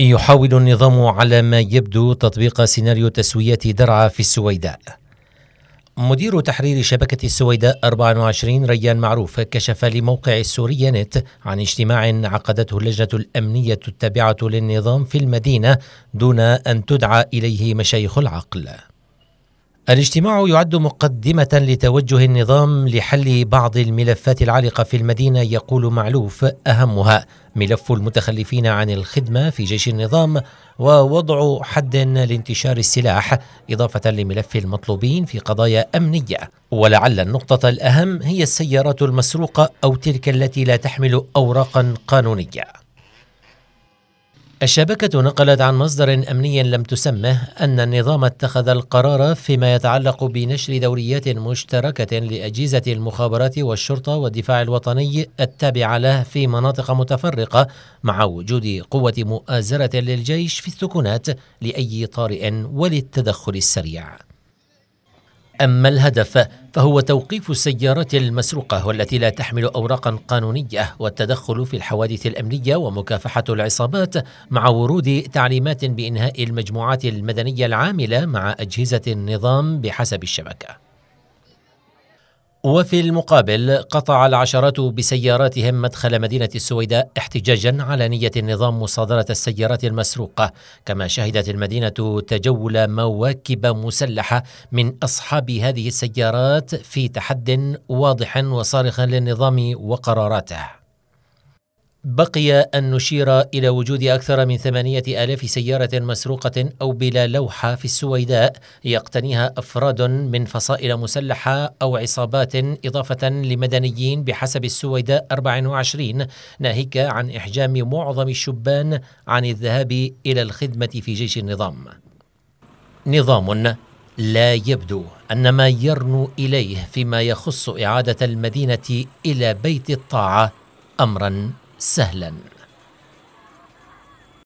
يحاول النظام على ما يبدو تطبيق سيناريو تسوية درعا في السويداء مدير تحرير شبكة السويداء 24 ريان معروف كشف لموقع سوريا نت عن اجتماع عقدته اللجنة الأمنية التابعة للنظام في المدينة دون أن تدعى إليه مشايخ العقل الاجتماع يعد مقدمة لتوجه النظام لحل بعض الملفات العالقة في المدينة يقول معلوف أهمها ملف المتخلفين عن الخدمة في جيش النظام ووضع حد لانتشار السلاح إضافة لملف المطلوبين في قضايا أمنية ولعل النقطة الأهم هي السيارات المسروقة أو تلك التي لا تحمل أوراقا قانونية الشبكة نقلت عن مصدر أمني لم تسمه أن النظام اتخذ القرار فيما يتعلق بنشر دوريات مشتركة لأجهزة المخابرات والشرطة والدفاع الوطني التابعة له في مناطق متفرقة مع وجود قوة مؤازرة للجيش في الثكونات لأي طارئ وللتدخل السريع. أما الهدف فهو توقيف السيارات المسروقة والتي لا تحمل أوراقا قانونية والتدخل في الحوادث الأمنية ومكافحة العصابات مع ورود تعليمات بإنهاء المجموعات المدنية العاملة مع أجهزة النظام بحسب الشبكة وفي المقابل قطع العشرات بسياراتهم مدخل مدينة السويداء احتجاجا على نية النظام مصادرة السيارات المسروقة كما شهدت المدينة تجول مواكب مسلحة من أصحاب هذه السيارات في تحد واضح وصارخ للنظام وقراراته بقي أن نشير إلى وجود أكثر من ثمانية آلاف سيارة مسروقة أو بلا لوحة في السويداء يقتنيها أفراد من فصائل مسلحة أو عصابات إضافة لمدنيين بحسب السويداء 24 ناهيك عن إحجام معظم الشبان عن الذهاب إلى الخدمة في جيش النظام نظام لا يبدو أن ما يرنو إليه فيما يخص إعادة المدينة إلى بيت الطاعة أمرا سهلا